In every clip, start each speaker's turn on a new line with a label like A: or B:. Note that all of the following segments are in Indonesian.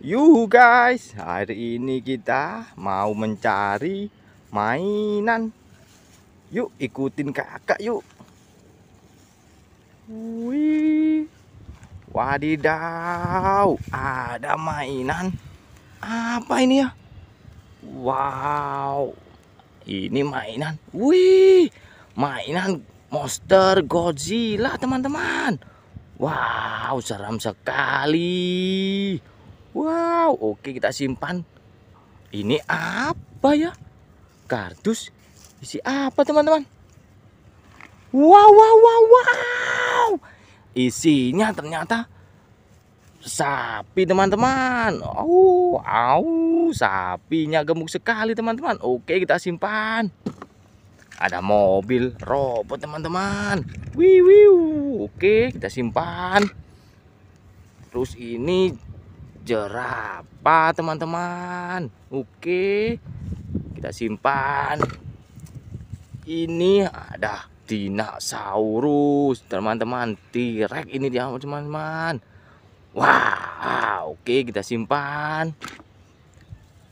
A: Yuhu guys, hari ini kita mau mencari mainan. Yuk ikutin kakak yuk. Wih. Wadidaw, ada
B: mainan. Apa ini ya? Wow. Ini mainan. Wih, mainan monster Godzilla, teman-teman. Wow, seram sekali. Wow, oke kita simpan. Ini apa ya? Kardus isi apa teman-teman? Wow, wow, wow, wow. Isinya ternyata sapi teman-teman. Oh, au, sapinya gemuk sekali teman-teman. Oke, kita simpan. Ada mobil robot teman-teman. Wih, wih. Oke, kita simpan. Terus ini jerapah teman-teman oke kita simpan ini ada dinosaurus teman-teman tirek ini dia teman-teman wah wow, oke kita simpan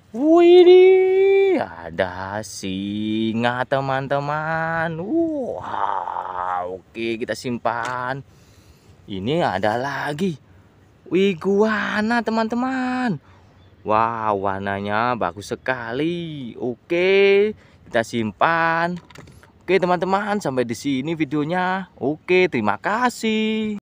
B: Wih, ada singa teman-teman. Wow, oke kita simpan. Ini ada lagi iguana teman-teman Wow warnanya bagus sekali Oke kita simpan Oke teman-teman sampai di sini videonya Oke terima kasih